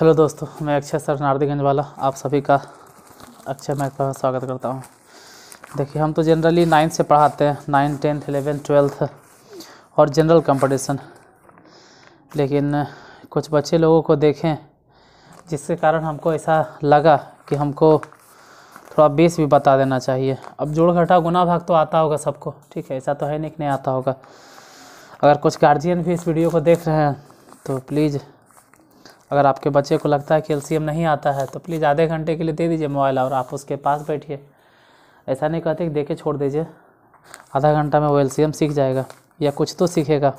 Hello दोस्तों मैं Akshay sir Nardiganj वाला आप सभी का अक्षय मैथ पर स्वागत करता हूँ देखिए हम तो जनरली नाइन्थ से पढ़ाते हैं नाइन्थ टेंथ इलेवेंथ ट्वेल्थ और जनरल कंपटीशन लेकिन कुछ बच्चे लोगों को देखें जिसके कारण हमको ऐसा लगा कि हमको थोड़ा बेस भी बता देना चाहिए अब जोड़ घटा गुना भाग तो आता होगा सबको ठीक है ऐसा तो है नहीं कि नहीं आता होगा अगर कुछ गार्जियन भी इस वीडियो को देख रहे हैं तो प्लीज़ अगर आपके बच्चे को लगता है कि एल नहीं आता है तो प्लीज़ आधे घंटे के लिए दे दीजिए मोबाइल और आप उसके पास बैठिए ऐसा नहीं कहते कि दे के छोड़ दीजिए आधा घंटा में वो एल सीख जाएगा या कुछ तो सीखेगा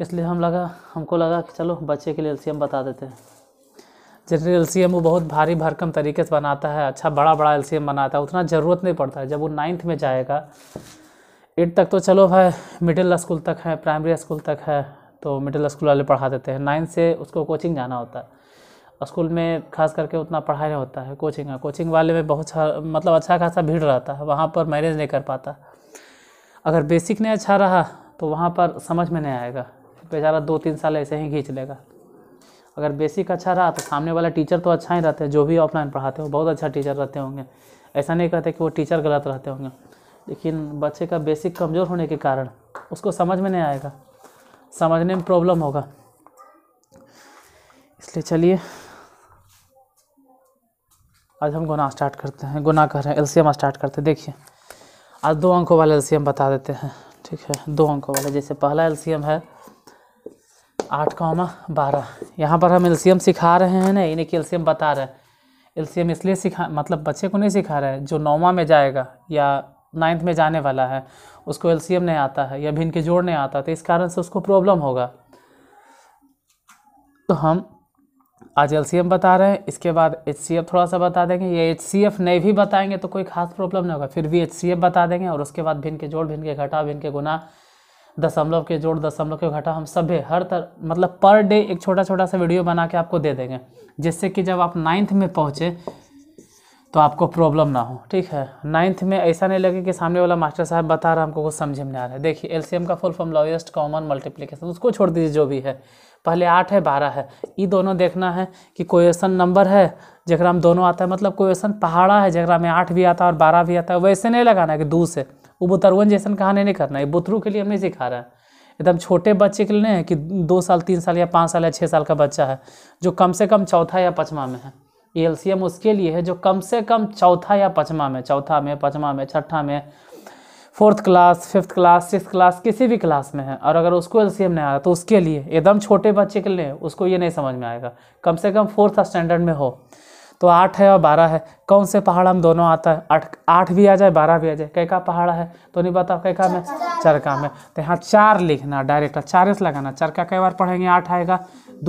इसलिए हम लगा हमको लगा कि चलो बच्चे के लिए एल बता देते हैं जनरल एल वो बहुत भारी भरकम तरीके से बनाता है अच्छा बड़ा बड़ा एल बनाता है उतना ज़रूरत नहीं पड़ता है जब वो नाइन्थ में जाएगा एट तक तो चलो भाई मिडिल स्कूल तक है प्राइमरी स्कूल तक है तो मिडिल स्कूल वाले पढ़ा देते हैं नाइन्थ से उसको कोचिंग जाना होता है स्कूल में खास करके उतना पढ़ाई नहीं होता है कोचिंग का कोचिंग वाले में बहुत अच्छा, मतलब अच्छा खासा भीड़ रहता है वहाँ पर मैनेज नहीं कर पाता अगर बेसिक नहीं अच्छा रहा तो वहाँ पर समझ में नहीं आएगा बेचारा दो तीन साल ऐसे ही खींच लेगा अगर बेसिक अच्छा रहा तो सामने वाला टीचर तो अच्छा ही रहते हैं जो भी ऑफलाइन पढ़ाते हो बहुत अच्छा टीचर रहते होंगे ऐसा नहीं कहते कि वो टीचर गलत रहते होंगे लेकिन बच्चे का बेसिक कमज़ोर होने के कारण उसको समझ में नहीं आएगा समझने में प्रॉब्लम होगा इसलिए चलिए आज हम गुना स्टार्ट करते हैं गुना कर रहे हैं एलसीएम स्टार्ट करते हैं देखिए आज दो अंकों वाला एलसीएम बता देते हैं ठीक है दो अंकों वाला जैसे पहला एलसीएम है आठ कौमा बारह यहाँ पर हम एलसीएम सिखा रहे हैं ना यानी कि एलसीएम बता रहे हैं एलसीएम इसलिए सिखा मतलब बच्चे को नहीं सिखा रहे हैं जो नौवा में जाएगा या नाइन्थ में जाने वाला है उसको एलसीएम नहीं आता है या भिन्न के जोड़ नहीं आता तो इस कारण से उसको प्रॉब्लम होगा तो हम आज एलसीएम बता रहे हैं इसके बाद एचसीएफ थोड़ा सा बता देंगे या एचसीएफ नहीं भी बताएंगे तो कोई खास प्रॉब्लम नहीं होगा फिर भी एचसीएफ बता देंगे और उसके बाद भिन्न के जोड़ भिन्न के घटा भिन्न के गुना दशमलव के जोड़ दशमलव के घटा हम सभी हर तर मतलब पर डे एक छोटा छोटा सा वीडियो बना के आपको दे देंगे जिससे कि जब आप नाइन्थ में पहुँचे तो आपको प्रॉब्लम ना हो ठीक है नाइन्थ में ऐसा नहीं लगे कि सामने वाला मास्टर साहब बता रहा हमको कुछ समझ में आ रहा है देखिए एलसीएम का full form lowest common multiplication उसको छोड़ दीजिए जो भी है पहले आठ है बारह है ये दोनों देखना है कि क्वेश्चन नंबर है जरा में दोनों आता है मतलब क्वेश्चन पहाड़ा है जरा में आठ भी आता है और बारह भी आता है वैसे नहीं लगाना है कि है से बुतरवन जैसा कहानी नहीं करना है बुतरू के लिए हम नहीं सिखा रहे हैं एकदम छोटे बच्चे के लिए कि दो साल तीन साल या पाँच साल या छः साल का बच्चा है जो कम से कम चौथा या पचवा में है एलसीएम उसके लिए है जो कम से कम चौथा या पचमा में चौथा में पचमा में छठा में fourth class fifth class six class किसी भी क्लास में है और अगर उसको एल नहीं आ रहा तो उसके लिए एकदम छोटे बच्चे के लिए उसको ये नहीं समझ में आएगा कम से कम फोर्थ स्टैंडर्ड में हो तो आठ है और बारह है कौन से पहाड़ा में दोनों आता है आठ आठ भी आ जाए बारह भी आ जाए कैका का है तो नहीं बताओ कैका में चरका में तो यहाँ चार लिखना डायरेक्ट चार से लगाना चरका कई बार पढ़ेंगे आठ आएगा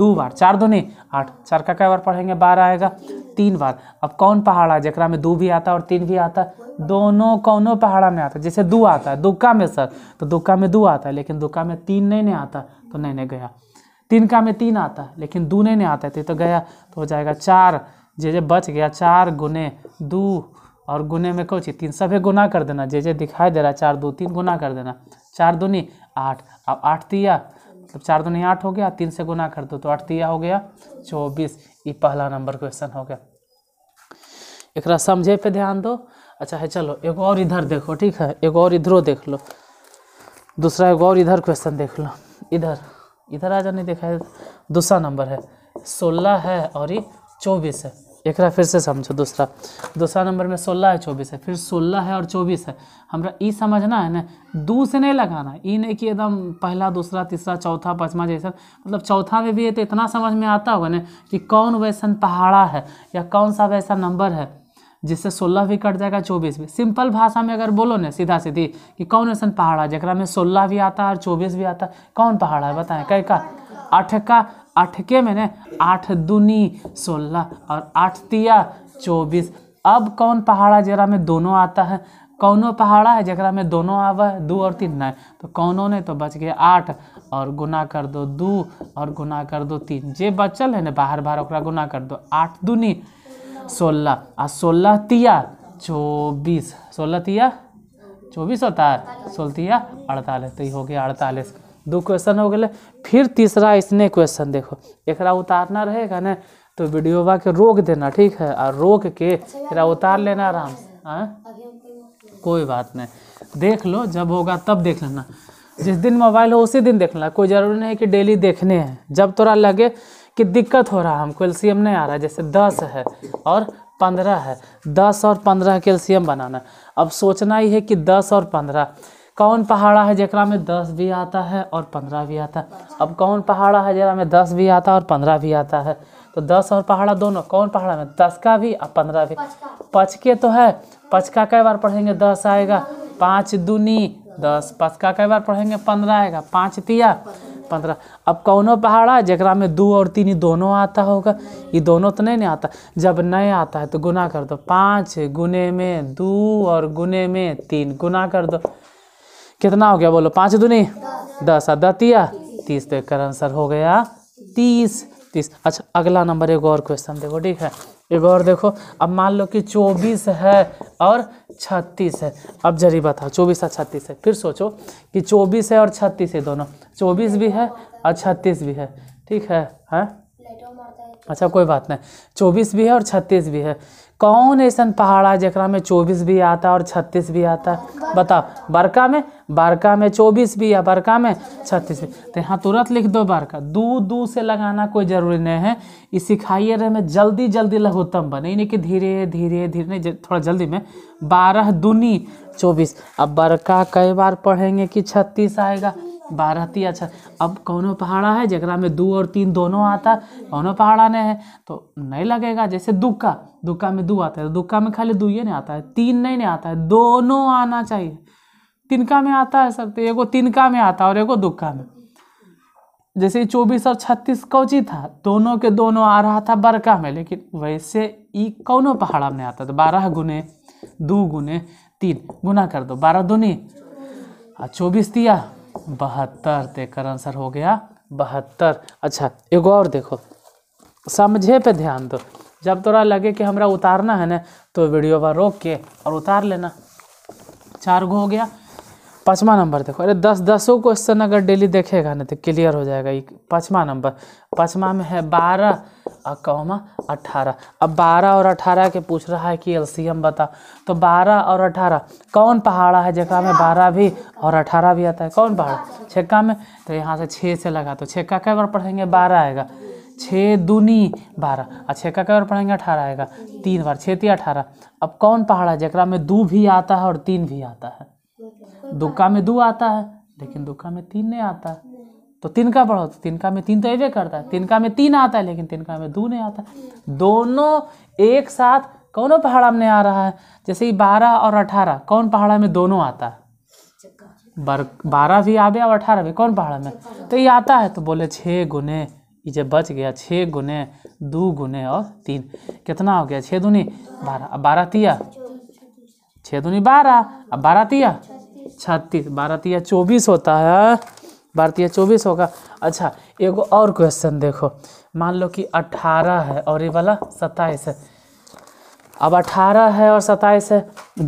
दो बार चार दो नहीं आठ चरका कई बार पढ़ेंगे बारह आएगा तीन बार अब कौन पहाड़ है जरा में दो भी आता है और तीन भी आता है दोनों कौनों पहाड़ा में आता है जैसे दो आता है दुक्का में सर तो दुक्का में दो आता है लेकिन दुक्का में तीन नहीं नहीं आता तो नहीं नहीं गया तीन का में तीन आता है लेकिन दो नहीं नहीं आता है तो, तो गया तो हो जाएगा चार जे जे बच गया चार गुने दो और गुने में कौची तीन सभी गुना कर देना जे जे दिखाई दे रहा है चार दो तीन गुना कर देना चार दूनी आठ अब आठ तिया मतलब चार दूनी आठ हो गया तीन से गुना कर दो तो आठ तिया हो गया चौबीस ये पहला नंबर क्वेश्चन हो गया एक समझे पे ध्यान दो अच्छा है चलो एगो और इधर देखो ठीक है एक और इधरों देख लो दूसरा एगो और इधर क्वेश्चन देख लो इधर इधर आ जाने देखा है दूसरा नंबर है सोलह है और ये चौबीस है एक फिर से समझो दूसरा दूसरा नंबर में सोलह है चौबीस है फिर सोलह है और चौबीस है हमारा ई समझना है ना दू से नहीं लगाना ई नहीं कि एकदम पहला दूसरा तीसरा चौथा पाँचवा जैसा मतलब चौथा में भी है तो इतना समझ में आता होगा ना कि कौन वैसा पहाड़ा है या कौन सा वैसा नंबर है जिससे सोलह भी कट जाएगा चौबीस भी सिंपल भाषा में अगर बोलो ना सीधा सीधी कि कौन ऐसा पहाड़ा है जरा में सोलह भी आता है और चौबीस भी आता है कौन पहाड़ा है बताएं का अठका आठ के मैंने आठ दूनी सोलह और आठ तिया चौबीस अब कौन पहाड़ा जरा में दोनों आता है कौनों पहाड़ा है जरा में दोनों आवा है दो और तीन नहीं तो कौनों ने तो बच गया आठ और गुना कर दो दो और गुना कर दो तीन जे बचल है ना बाहर बाहर ओकरा गुना कर दो आठ दूनी सोलह आ सोलह तिया चौबीस सोलह तिया चौबीस होता है सोलतिया अड़तालीस तो ये हो गया अड़तालीस दो क्वेश्चन हो गए फिर तीसरा इसने क्वेश्चन देखो एकरा उतारना रहेगा ना तो वीडियो बा के रोक देना ठीक है और रोक के अच्छा उतार लेना आराम से कोई बात नहीं देख लो जब होगा तब देख लेना जिस दिन मोबाइल हो उसी दिन देखना कोई ज़रूरी नहीं है कि डेली देखने हैं जब थोड़ा लगे कि दिक्कत हो रहा है हमको एल्शियम नहीं आ रहा है जैसे दस है और पंद्रह है दस और पंद्रह कैल्शियम बनाना अब सोचना ही है कि दस और पंद्रह कौन पहाड़ा है जरा में दस भी आता है और पंद्रह भी आता है अब कौन पहाड़ा है जरा में दस भी आता है और पंद्रह भी आता है तो दस और पहाड़ा दोनों कौन पहाड़ा में दस का भी और पंद्रह भी पचके तो है पचका कई बार पढ़ेंगे दस आएगा पाँच दूनी दस पचका कई बार पढ़ेंगे पंद्रह आएगा पाँच तिया पंद्रह अब कौनो पहाड़ा जरा में दो और तीन दोनों आता होगा ये दोनों तो नहीं नहीं आता जब नहीं आता है तो गुना कर दो पाँच गुने में दो और गुने में तीन गुना कर दो कितना हो गया बोलो पाँच दुनी दस आ दतिया तीस तो एक आंसर हो गया तीस तीस अच्छा अगला नंबर एक और क्वेश्चन देखो ठीक है एक और देखो अब मान लो कि चौबीस है और छत्तीस है अब जरी बताओ चौबीस और छत्तीस है फिर सोचो कि चौबीस है और छत्तीस है दोनों चौबीस भी है और छत्तीस भी है ठीक है हैं हाँ? अच्छा कोई बात नहीं चौबीस भी है और छत्तीस भी है कौन ऐसा पहाड़ है जरा में चौबीस भी आता और छत्तीस भी आता बताओ बड़का में बड़का में चौबीस भी या बड़का में छत्तीस भी तो यहाँ तुरंत लिख दो बड़का दू दू से लगाना कोई ज़रूरी नहीं है ये सिखाइए रहे में जल्दी जल्दी लघुत्तम बने यानी कि धीरे धीरे धीरे नहीं थोड़ा जल्दी में बारह दूनी चौबीस अब बड़का कई बार पढ़ेंगे कि छत्तीस आएगा बारहतिया अच्छा अब कौनो पहाड़ा है जरा में दो और तीन दोनों आता कौनो पहाड़ा ने है तो नहीं लगेगा जैसे दुक्का दुक्का में दो आता है तो दुक्का में खाली दो ये नहीं आता है तीन नहीं नहीं आता है दोनों आना चाहिए तिनका में आता है सर तो एगो तिनका में आता है और एगो दुक्का में जैसे चौबीस और छत्तीस कौची था दोनों के दोनों आ रहा था बड़का में लेकिन वैसे ई कौनो पहाड़ा में आता तो बारह गुने दो गुने तीन गुना कर दो बारह दुनी और चौबीस दिया बहत्तर तो आंसर हो गया बहत्तर अच्छा एगो और देखो समझे पे ध्यान दो जब तोरा लगे कि हमरा उतारना है ना तो वीडियो पर रोक के और उतार लेना चार गो हो गया पाँचवा नंबर देखो अरे दस दसों क्वेश्चन अगर डेली देखेगा ना तो क्लियर हो जाएगा ये पाँचवा नंबर पाँचवा में है बारह और कौमा अट्ठारह अब बारह और अट्ठारह के पूछ रहा है कि एलसीएम बता तो बारह और अठारह कौन पहाड़ा है जगह में बारह भी और अठारह भी आता है कौन पहाड़ा छक्का में तो यहाँ से छः से लगा तो छक्का कई बार पढ़ेंगे बारह आएगा छः दूनी बारह और छक्का कई बार पढ़ेंगे अठारह आएगा तीन बार छः ती अठारह अब कौन पहाड़ा जकरा में दो भी आता है और तीन भी आता है दुक्का में दो आता है लेकिन दुक्का में तीन नहीं आता है तो तीन का बढ़ो तो तीन का में तीन तो एवे करता है तीन का में तीन आता है लेकिन तीन का में दो नहीं आता दोनों एक साथ कौनों पहाड़ा में आ रहा है जैसे बारह और अठारह कौन पहाड़ा में दोनों आता है बारह भी आवे और अठारह भी कौन पहाड़ा में तो ये आता है तो बोले छः गुने ये जब बच गया छः गुने दो गुने और तीन कितना हो गया छः दूनी बारह बारह तिया छः दूनी बारह अब बारह तिया छत्तीस बारह तिया चौबीस होता है बारह तिया चौबीस होगा अच्छा एगो और क्वेश्चन देखो मान लो कि अठारह है और ये वाला सत्ताईस है अब अठारह है और सत्ताईस है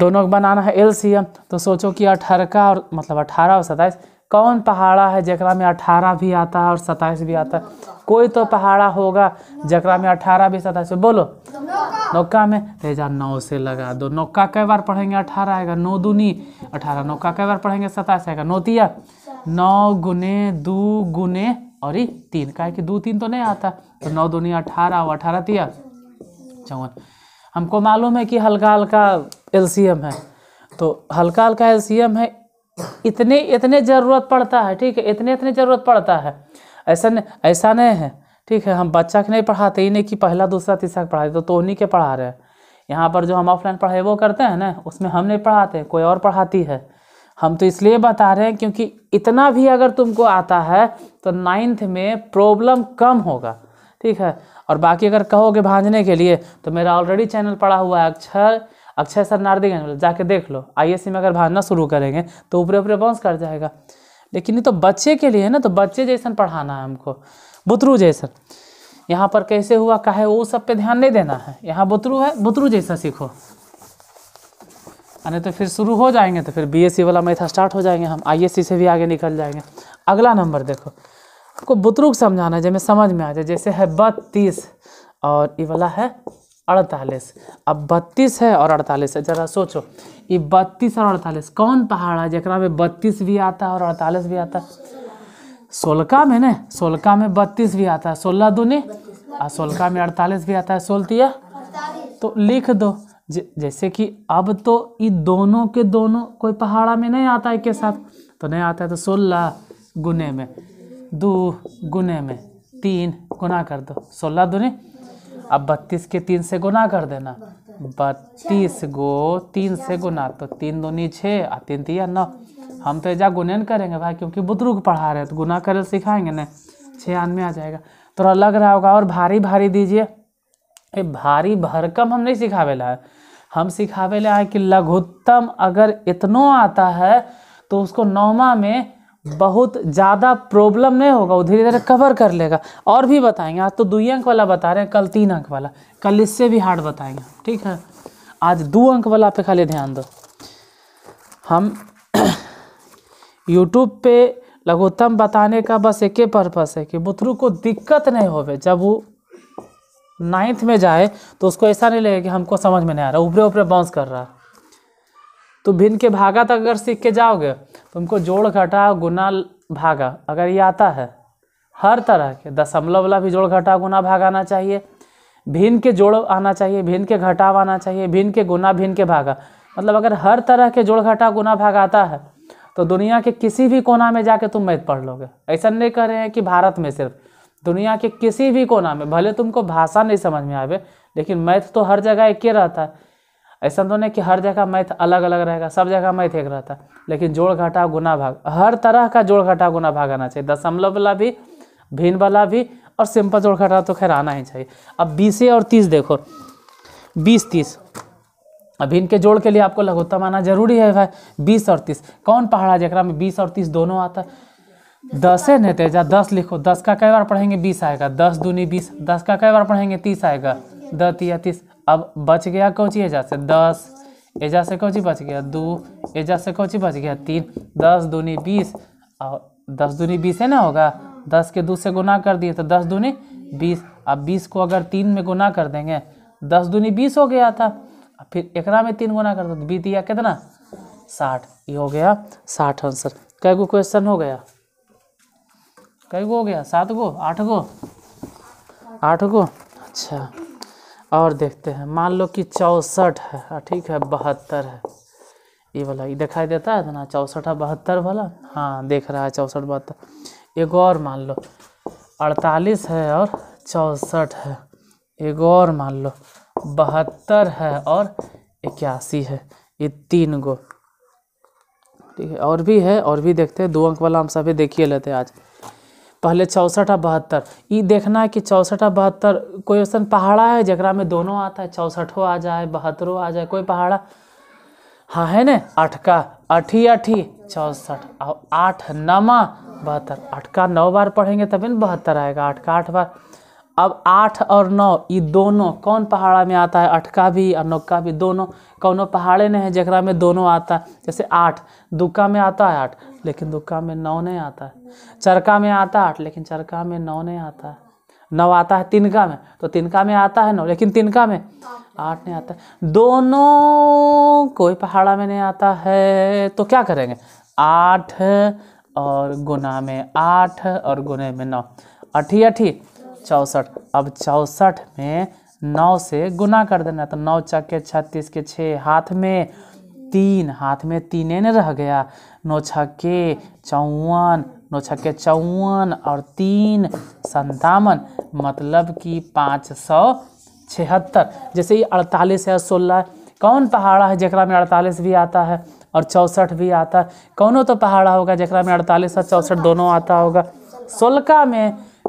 दोनों को बनाना है एल सी एम तो सोचो कि अठारह का और मतलब अठारह और सत्ताईस कौन पहाड़ा है जकरा में अठारह भी आता है और सताइस भी आता है कोई तो पहाड़ा होगा जकरा में अठारह भी सताइस बोलो नौका में तो नौ से लगा दो नौका कई बार पढ़ेंगे अठारह आएगा नौ दूनी अठारह नौका कई बार पढ़ेंगे सताइस आएगा नौतिया नौ गुने दो गुने और ही तीन का कि दो तीन तो नहीं आता तो नौ दूनी अठारह और अठारह तिया चौवन हमको मालूम है कि हल्का हल्का एल्सियम है तो हल्का हल्का एल्सियम है इतने इतने ज़रूरत पड़ता है ठीक है इतने इतने ज़रूरत पड़ता है ऐसा नहीं ऐसा नहीं है ठीक है हम बच्चा के नहीं पढ़ाते ही नहीं कि पहला दूसरा तीसरा पढ़ाते तो, तो, उन्हीं के पढ़ा रहे हैं यहाँ पर जो हम ऑफलाइन पढ़ाई वो करते हैं ना उसमें हम नहीं पढ़ाते कोई और पढ़ाती है हम तो इसलिए बता रहे हैं क्योंकि इतना भी अगर तुमको आता है तो नाइन्थ में प्रॉब्लम कम होगा ठीक है और बाकी अगर कहोगे भांजने के लिए तो मेरा ऑलरेडी चैनल पड़ा हुआ है अक्षर अक्षय सर नारदीगंज बोले जाके देख लो आईएससी में अगर भागना शुरू करेंगे तो ऊपरे ऊपरे बाउंस कर जाएगा लेकिन ये तो बच्चे के लिए है ना तो बच्चे जैसा पढ़ाना है हमको बुतरू जैसा यहाँ पर कैसे हुआ कहे वो सब पे ध्यान नहीं देना है यहाँ बुतरू है बुतरू जैसा सीखो अरे तो फिर शुरू हो जाएंगे तो फिर सी वाला मैथ स्टार्ट हो जाएंगे हम सी से भी आगे निकल जाएंगे अगला नंबर देखो आपको बुतरुक समझाना है जैसे समझ में आ जाए जैसे है बत्तीस और ये वाला है अड़तालीस अब बत्तीस है और अड़तालीस है ज़रा सोचो ये बत्तीस और अड़तालीस कौन पहाड़ है जरा में बत्तीस भी आता है और अड़तालीस भी आता है सोलका में ना सोलका में बत्तीस भी आता है सोलह दूनी और सोलका में अड़तालीस भी आता है सोलतिया तो लिख दो ज, जैसे कि अब तो ये दोनों के दोनों कोई पहाड़ा में नहीं आता है के साथ तो नहीं आता है तो सोलह गुने में दो गुने में तीन गुना कर दो सोलह दूनी अब बत्तीस के तीन से गुना कर देना बत्तीस गो तीन से गुना तो तीन दूनी छः और तीन तीन नौ हम तो ऐजा गुने करेंगे भाई क्योंकि बुजुर्ग पढ़ा रहे तो गुना करे सिखाएंगे ना छः आदमी आ जाएगा थोड़ा तो लग रहा होगा और भारी भारी दीजिए ये भारी भरकम हम नहीं सिखावे ला है हम सिखावे ला है कि लघुत्तम अगर इतनो आता है तो उसको नौमा में बहुत ज़्यादा प्रॉब्लम नहीं होगा वो धीरे धीरे कवर कर लेगा और भी बताएंगे आज तो दो अंक वाला बता रहे हैं कल तीन अंक वाला कल इससे भी हार्ड बताएंगे ठीक है आज दो अंक वाला पे खाली ध्यान दो हम यूट्यूब पे लघुत्तम बताने का बस एक ही पर्पस है कि बुथरू को दिक्कत नहीं होवे जब वो नाइन्थ में जाए तो उसको ऐसा नहीं लगे कि हमको समझ में नहीं आ रहा उभरे उभरे बाउंस कर रहा तो भिन्न के भागा तक अगर सीख के जाओगे तुमको तो जोड़ घटाओ गुना भागा अगर ये आता है हर तरह के दशमलव वाला भी जोड़ घटा गुना भाग आना चाहिए भिन्न के जोड़ आना चाहिए भिन्न के घटाव आना चाहिए भिन्न के गुना भिन्न के भागा मतलब अगर हर तरह के जोड़ घटा गुना भाग आता है तो दुनिया के किसी भी कोना में जाके तुम मैथ पढ़ लोगे ऐसा नहीं कह रहे हैं कि भारत में सिर्फ दुनिया के किसी भी कोना में भले तुमको भाषा नहीं समझ में आवे लेकिन मैथ तो हर जगह एक ही रहता है ऐसा तो नहीं कि हर जगह मैथ अलग अलग रहेगा सब जगह मैथ एक रहता है लेकिन जोड़ घटाव गुना भाग हर तरह का जोड़ घटाव गुना भाग आना चाहिए दशमलव वाला भी भिन्न वाला भी और सिंपल जोड़ घटा तो खैर आना ही चाहिए अब बीस और तीस देखो बीस तीस अब इनके जोड़ के लिए आपको लघुत्तम आना जरूरी है भाई बीस और तीस कौन पहाड़ा जरा में बीस और तीस दोनों आता है दस है तेजा दस लिखो दस का कई बार पढ़ेंगे बीस आएगा दस दूनी बीस दस का कई बार पढ़ेंगे तीस आएगा दस या तीस अब बच गया कौन चीज एजा से दस एजा से कौन सी बच गया दो एजा से कौन सी बच गया तीन दस दूनी बीस और दस दूनी बीस है ना होगा दस के दो से गुना कर दिए तो दस दूनी बीस अब बीस को अगर तीन में गुना कर देंगे दस दूनी बीस हो गया था फिर एकरा में तीन गुना कर दो बीत तो बीस दिया कितना साठ ये हो गया साठ आंसर कई गो क्वेश्चन हो गया कई गो हो गया सात गो आठ गो आठ गो अच्छा और देखते हैं मान लो कि चौंसठ है हाँ, ठीक है बहत्तर है ये वाला ये दिखाई देता है ना चौंसठ है बहत्तर वाला हाँ देख रहा है चौंसठ बहत्तर एक और मान लो अड़तालीस है और चौंसठ है एक और मान लो बहत्तर है और इक्यासी है ये तीन गो ठीक है और भी है और भी देखते हैं दो अंक वाला हम सभी देखिए लेते हैं आज पहले चौंसठ और बहत्तर ये देखना है कि चौंसठ और बहत्तर कोई ऐसा पहाड़ा है जरा में दोनों आता है चौंसठों आ जाए बहत्तरों आ जाए कोई पहाड़ा हाँ है ना अठका अठी अठी चौंसठ और आठ नमा बहत्तर अठका नौ बार पढ़ेंगे तभी ना बहत्तर आएगा आठ का आठ बार अब आठ और नौ ये दोनों कौन पहाड़ा में आता है का भी और नौका भी दोनों कौनों पहाड़े नहीं है जकरा में दोनों आता है जैसे आठ दुक्का में आता है आठ लेकिन दुक्का में नौ नहीं आता है चरका में आता है आठ लेकिन चरका में नौ नहीं आता है नौ आता है तिनका में तो तिनका में आता है नौ लेकिन तिनका में आठ नहीं आता है दोनों कोई पहाड़ा में नहीं आता है तो क्या करेंगे आठ और गुना में आठ और गुने में नौ अठी अठी चौंसठ अब चौंसठ में नौ से गुना कर देना तो नौ चक्के छत्तीस के छः हाथ में तीन हाथ में तीन ने रह गया नौ छक्के चौवन नौ छक्के चौवन और तीन संतावन मतलब कि पाँच सौ छिहत्तर जैसे ये अड़तालीस है सोलह कौन पहाड़ा है जरा में अड़तालीस भी आता है और चौंसठ भी आता है कौनों तो पहाड़ा होगा जरा में अड़तालीस और चौंसठ दोनों आता होगा सोलका में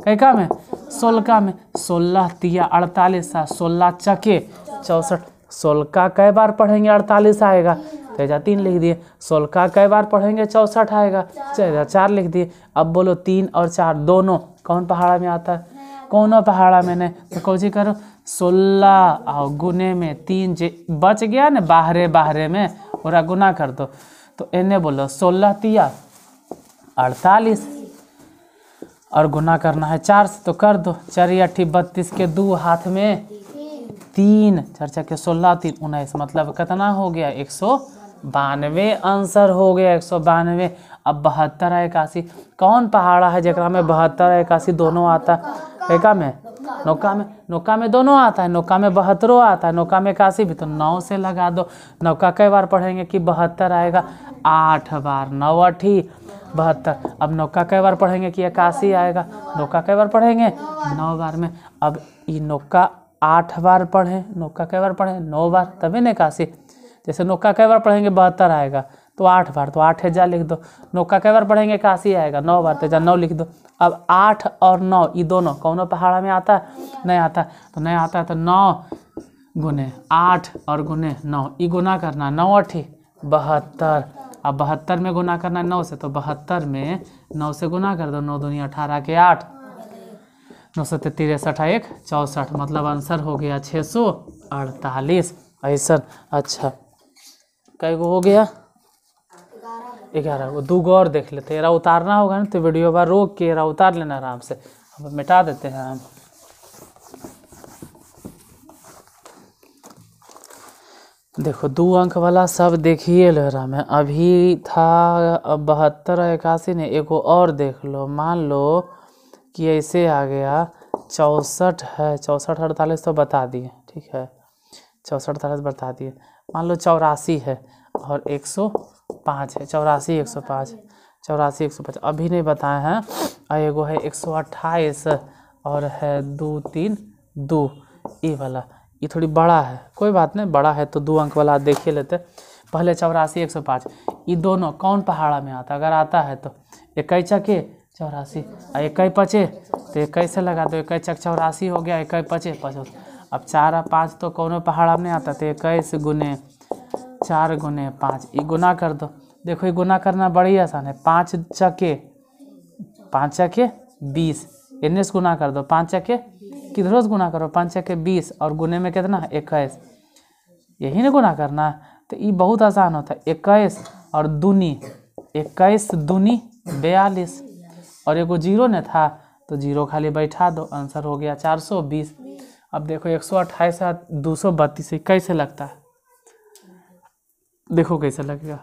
कैका में सोलका में सोलह तिया अड़तालीस आ सोलह चके चौंसठ सोलका कई बार पढ़ेंगे अड़तालीस आएगा तेजा तीन लिख दिए सोलका कई बार पढ़ेंगे चौंसठ आएगा तेजा चार लिख दिए अब बोलो तीन और चार दोनों कौन पहाड़ा में आता है कौनों पहाड़ा में नहीं तो कौजी करो सोलह और गुने में तीन जे बच गया ना बाहरे बाहरे में और गुना कर दो तो इन्हें बोलो सोलह तिया अड़तालीस और गुना करना है चार से तो कर दो चार या अट्ठी बत्तीस के दो हाथ में तीन चार चार के सोलह तीन उन्नीस मतलब कितना हो गया एक सौ बानवे आंसर हो गया एक सौ बानवे अब बहत्तर इक्यासी कौन पहाड़ा है जरा में बहत्तर इक्यासी दोनों आता है में नौका में नौका में दोनों आता है नौका में बहत्तरों आता है नौका में इक्यासी भी तो नौ से लगा दो नौका कई बार पढ़ेंगे कि बहत्तर आएगा आठ बार नौ अठी बहत्तर अब नौका कई बार पढ़ेंगे कि इक्यासी आएगा नौका कई बार पढ़ेंगे नौ बार में अब ये नौका आठ बार पढ़ें नौका कई बार पढ़ें नौ बार तभी ना इक्यासी जैसे नौका कई बार पढ़ेंगे बहत्तर आएगा तो आठ बार तो आठ हजार लिख दो नौ का कई बार पढ़ेंगे काशी आएगा नौ बार तेजा तो नौ लिख दो अब आठ और नौ ये दोनों कौनों पहाड़ा में आता है नहीं आता तो नहीं आता है तो नौ गुने आठ और गुने नौ ये गुना करना नौ अठी बहत्तर अब बहत्तर में गुना करना है नौ से तो बहत्तर में नौ से गुना कर दो नौ दुनिया अठारह के आठ नौ सौ तिरसठ एक चौंसठ मतलब आंसर हो गया छः सौ अड़तालीस ऐसा अच्छा कई गो हो गया ग्यारह को दो गौर और देख लेते हैं उतारना होगा ना तो वीडियो बार रोक के एरा उतार लेना आराम से अब मिटा देते हैं हम देखो दो अंक वाला सब देखिए लो रहा मैं अभी था बहत्तर इक्यासी ने एक और देख लो मान लो कि ऐसे आ गया चौंसठ है चौंसठ अड़तालीस तो बता दिए ठीक है चौंसठ अड़तालीस बता दिए मान लो चौरासी है और एक सौ पाँच है चौरासी एक सौ पाँच चौरासी एक सौ पाँच अभी नहीं बताए हैं और एगो है एक सौ अट्ठाईस और है दो तीन दो ये वाला ये थोड़ी बड़ा है कोई बात नहीं बड़ा है तो दो अंक वाला देखिए लेते पहले चौरासी एक सौ पाँच ये दोनों कौन पहाड़ा में आता अगर आता है तो इक्कीस चके चौरासी और इक्कीस पचे तो इक्कीस से लगा दो इक्कीस चक चौरासी हो गया इक्कीस पचे पचास अब चार पाँच तो कौनों पहाड़ा में आता तो इक्कीस गुने चार गुने पाँच ये गुना कर दो देखो ये गुना करना बड़ी आसान है पाँच चके पाँच चके बीस इन्हें से गुना कर दो पाँच चके किधरों से गुना करो पाँच चके बीस और गुने में कितना इक्कीस यही ना गुना करना तो ये बहुत आसान होता है इक्कीस और दूनी इक्कीस दूनी बयालीस और एगो जीरो ने था तो जीरो खाली बैठा दो आंसर हो गया चार सौ बीस अब देखो एक सौ अट्ठाईस दो सौ बत्तीस कैसे लगता है देखो कैसा लगेगा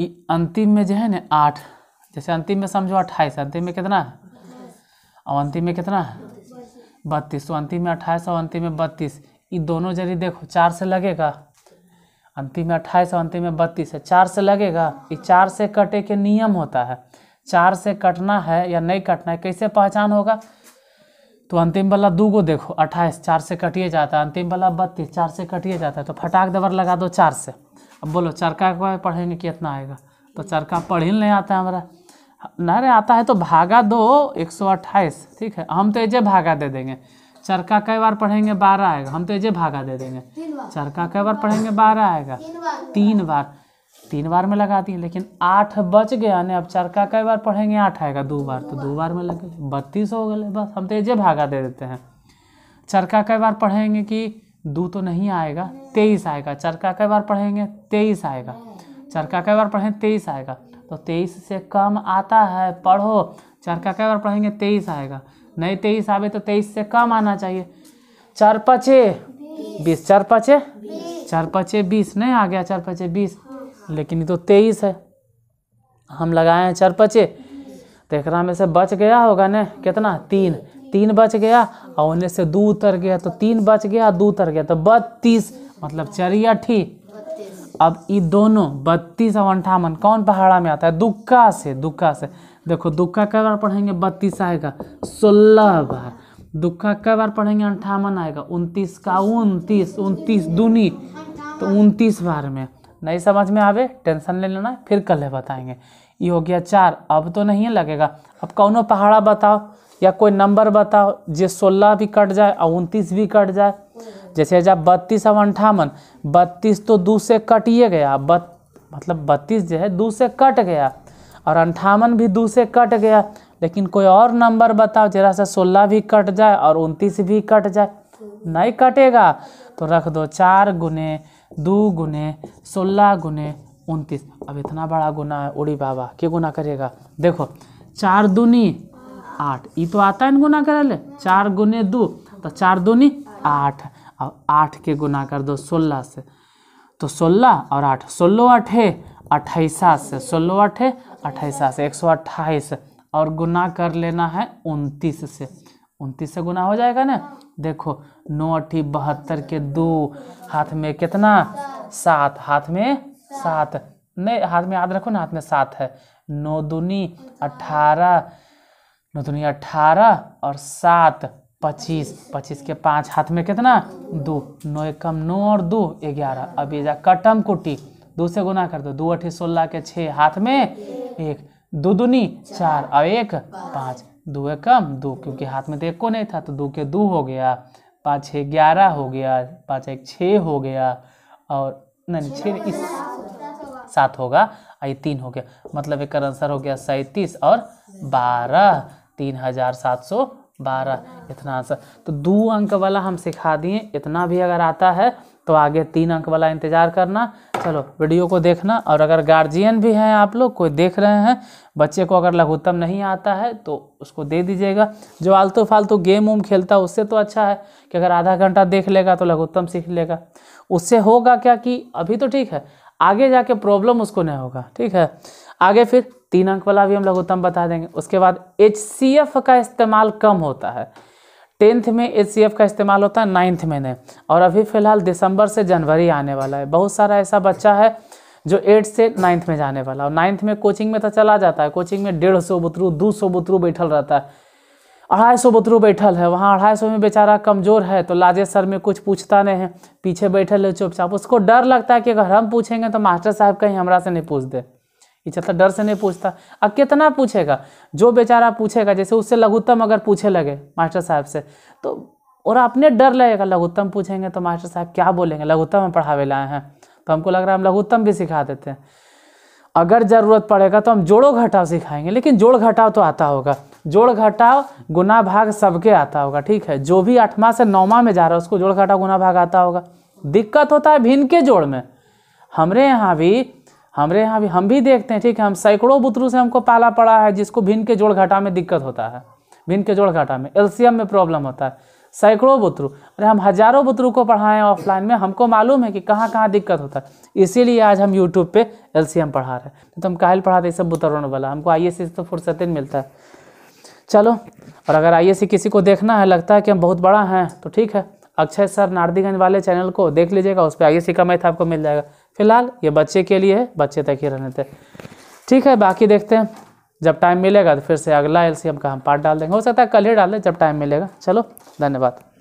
ये अंतिम में जो है ना आठ जैसे अंतिम में समझो अट्ठाईस अंतिम में कितना है और अंतिम में कितना है बत्तीस तो अंतिम में अट्ठाईस और अंतिम में बत्तीस ये दोनों जरिए देखो चार से लगेगा अंतिम में अट्ठाईस और अंतिम में बत्तीस है चार से लगेगा ये चार से कटे के नियम होता है चार से कटना है या नहीं कटना है कैसे पहचान होगा तो अंतिम वाला दो गो देखो अट्ठाईस चार से कटिए जाता है अंतिम वाला बत्तीस चार से कटिए जाता है तो फटाक दबर लगा दो चार से अब बोलो चरका को पढ़ेंगे कितना आएगा तो चरका पढ़ ही नहीं आता है हमारा रे आता है तो भागा दो एक सौ अट्ठाईस ठीक है हम तो एजे भागा दे देंगे चरका कई बार पढ़ेंगे बारह आएगा हम तो एजे भागा दे देंगे चरका कई बार पढ़ेंगे बारह आएगा तीन बार तीन बार में लगा दिए लेकिन आठ बच गया ने अब चार का कई बार पढ़ेंगे आठ आएगा दो बार तो दो बार में लग गए बत्तीस हो गए बस हम तो ये भागा दे देते हैं चरका कई बार पढ़ेंगे कि दो तो नहीं आएगा तेईस आएगा चरका कई बार पढ़ेंगे तेईस आएगा चरका कई बार पढ़ेंगे तेईस आएगा तो तेईस से कम आता है पढ़ो चरका कई बार पढ़ेंगे तेईस आएगा नहीं तेईस आवे तो तेईस से कम आना चाहिए चार पचे बीस चार पचे चार पचे बीस नहीं आ गया चार पचे बीस लेकिन ये तो तेईस है हम लगाए हैं चार पचे तो एक में से बच गया होगा ना कितना तीन तीन बच गया और उन्हें से दो उतर गया तो तीन बच गया दो उतर गया तो बत्तीस मतलब चरियाठी अब ये दोनों बत्तीस और अंठावन कौन पहाड़ा में आता है दुक्का से दुक्का से देखो दुक्का कई बार पढ़ेंगे बत्तीस आएगा सोलह बार दुक्का कई बार पढ़ेंगे अंठावन आएगा उनतीस का उनतीस उनतीस दूनी तो उनतीस बार में नहीं समझ में आवे टेंशन ले लेना फिर कल है बताएंगे ये हो गया चार अब तो नहीं लगेगा अब कौनों पहाड़ा बताओ या कोई नंबर बताओ जो सोलह भी कट जाए और उनतीस भी कट जाए जैसे जब बत्तीस अब अंठावन बत्तीस तो दो से कटिए गया बत मतलब बत्तीस जो है दो से कट गया और अंठावन भी दो से कट गया लेकिन कोई और नंबर बताओ जरा सा सोलह भी कट जाए और उनतीस भी कट जाए नहीं कटेगा तो रख दो चार गुने दो गुने सोलह गुने उनतीस अब इतना बड़ा गुना है उड़ी बाबा क्या गुना करेगा देखो चार दूनी आठ ये तो आता है इन गुना करे ले चार गुने दो तो चार दूनी आठ अब आठ के गुना कर दो सोलह से तो सोलह और आठ सोलो अठे अट्ठाईसा से सोलो अठे अट्ठाईसा से एक सौ अट्ठाईस और गुना कर लेना है उनतीस से उनतीस से गुना हो जाएगा ना देखो नौ अठी बहत्तर के दो हाथ में कितना सात हाथ में सात नहीं हाथ में याद रखो ना हाथ में सात है नौ दूनी अठारह नौ दूनी अठारह और सात पच्चीस पच्चीस के पाँच हाथ में कितना दो नौ एकम नौ और दो ग्यारह अब ये जा कटम कुटी दो से गुना कर दो दो अठी सोलह के छः हाथ में एक दो दूनी चार और एक पाँच दो है कम दो क्योंकि हाथ में तो एको नहीं था तो दो के दो हो गया पाँच छः ग्यारह हो गया पाँच एक छः हो गया और नहीं छः इस सात होगा और ये तीन हो गया मतलब एक आंसर हो गया सैंतीस और बारह तीन हज़ार सात सौ बारह इतना आंसर तो दो अंक वाला हम सिखा दिए इतना भी अगर आता है तो आगे तीन अंक वाला इंतज़ार करना चलो वीडियो को देखना और अगर गार्जियन भी हैं आप लोग कोई देख रहे हैं बच्चे को अगर लघुत्तम नहीं आता है तो उसको दे दीजिएगा जो आलतू फालतू गेम उम खेलता है उससे तो अच्छा है कि अगर आधा घंटा देख लेगा तो लघुत्तम सीख लेगा उससे होगा क्या कि अभी तो ठीक है आगे जाके प्रॉब्लम उसको नहीं होगा ठीक है आगे फिर तीन अंक वाला भी हम लघुत्तम बता देंगे उसके बाद एच का इस्तेमाल कम होता है टेंथ में एच का इस्तेमाल होता है नाइन्थ महीने और अभी फ़िलहाल दिसंबर से जनवरी आने वाला है बहुत सारा ऐसा बच्चा है जो एट्थ से नाइन्थ में जाने वाला और नाइन्थ में कोचिंग में तो चला जाता है कोचिंग में डेढ़ सौ बुतरू दो सौ बुतरू बैठल रहता है अढ़ाई सौ बुतरू बैठल है वहाँ अढ़ाई सौ में बेचारा कमज़ोर है तो लाजे सर में कुछ पूछता नहीं है पीछे बैठल है चुपचाप उसको डर लगता है कि अगर हम पूछेंगे तो मास्टर साहब कहीं हमारा से नहीं पूछ दे इच्छा डर से नहीं पूछता अब कितना पूछेगा जो बेचारा पूछेगा जैसे उससे लघुत्तम अगर पूछे लगे मास्टर साहब से तो और अपने डर लगेगा लघुत्तम पूछेंगे तो मास्टर साहब क्या बोलेंगे लघुत्तम हम पढ़ावे लाए हैं तो हमको लग रहा है हम लघुत्तम भी सिखा देते हैं अगर ज़रूरत पड़ेगा तो हम जोड़ो घटाव सिखाएंगे लेकिन जोड़ घटाव तो आता होगा जोड़ घटाव गुना भाग सबके आता होगा ठीक है जो भी आठवां से नौवा में जा रहा है उसको जोड़ घटाव गुना भाग आता होगा दिक्कत होता है भिन्न के जोड़ में हमरे यहाँ भी हमारे यहाँ भी हम भी देखते हैं ठीक है हम सैकड़ों बुतरू से हमको पाला पड़ा है जिसको भिन्न के जोड़ घाटा में दिक्कत होता है भिन्न के जोड़ घाटा में एलसीएम में प्रॉब्लम होता है सैकड़ों बुतरू अरे हम हजारों बुतरू को पढ़ाएं ऑफलाइन में हमको मालूम है कि कहाँ कहाँ दिक्कत होता है इसीलिए आज हम यूट्यूब पर एलसीएम पढ़ा रहे हैं तो हम काहल पढ़ाते सब बुतरों वाला हमको आई एस तो फुर्सत मिलता है चलो और अगर आई सी किसी को देखना है लगता है कि हम बहुत बड़ा हैं तो ठीक है अक्षय सर नारदीगंज वाले चैनल को देख लीजिएगा उस पर आई का मैथ आपको मिल जाएगा फिलहाल ये बच्चे के लिए है बच्चे तक ही रहने थे ठीक है बाकी देखते हैं जब टाइम मिलेगा तो फिर से अगला एल का हम पार्ट डाल देंगे हो सकता है कल ही डाल दें जब टाइम मिलेगा चलो धन्यवाद